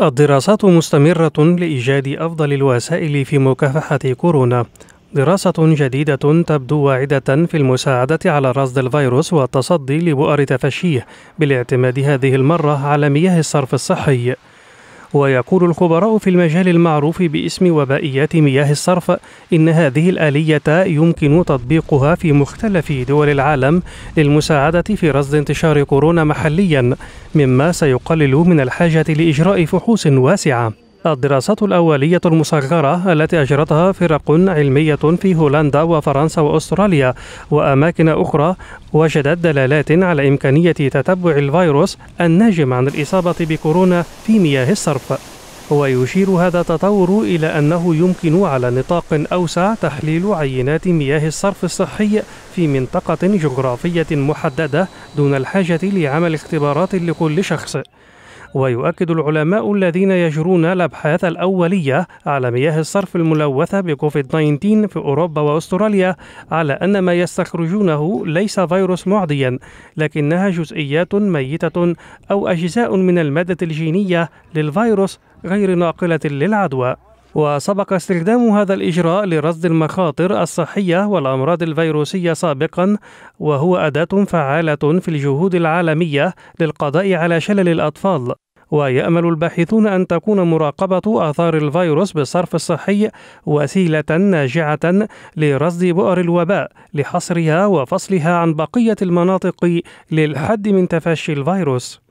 الدراسات مستمرة لإيجاد أفضل الوسائل في مكافحة كورونا. دراسة جديدة تبدو واعدة في المساعدة على رصد الفيروس والتصدي لبؤر تفشيه بالاعتماد هذه المرة على مياه الصرف الصحي. ويقول الخبراء في المجال المعروف باسم وبائيات مياه الصرف إن هذه الآلية يمكن تطبيقها في مختلف دول العالم للمساعدة في رصد انتشار كورونا محليا مما سيقلل من الحاجة لإجراء فحوص واسعة الدراسات الأولية المصغرة التي أجرتها فرق علمية في هولندا وفرنسا وأستراليا وأماكن أخرى وجدت دلالات على إمكانية تتبع الفيروس الناجم عن الإصابة بكورونا في مياه الصرف ويشير هذا التطور إلى أنه يمكن على نطاق أوسع تحليل عينات مياه الصرف الصحي في منطقة جغرافية محددة دون الحاجة لعمل اختبارات لكل شخص ويؤكد العلماء الذين يجرون الأبحاث الأولية على مياه الصرف الملوثة بكوفيد 19 في أوروبا وأستراليا على أن ما يستخرجونه ليس فيروس معديا لكنها جزئيات ميتة أو أجزاء من المادة الجينية للفيروس غير ناقلة للعدوى وسبق استخدام هذا الإجراء لرصد المخاطر الصحية والأمراض الفيروسية سابقا وهو أداة فعالة في الجهود العالمية للقضاء على شلل الأطفال ويأمل الباحثون أن تكون مراقبة آثار الفيروس بالصرف الصحي وسيلة ناجعة لرصد بؤر الوباء لحصرها وفصلها عن بقية المناطق للحد من تفشي الفيروس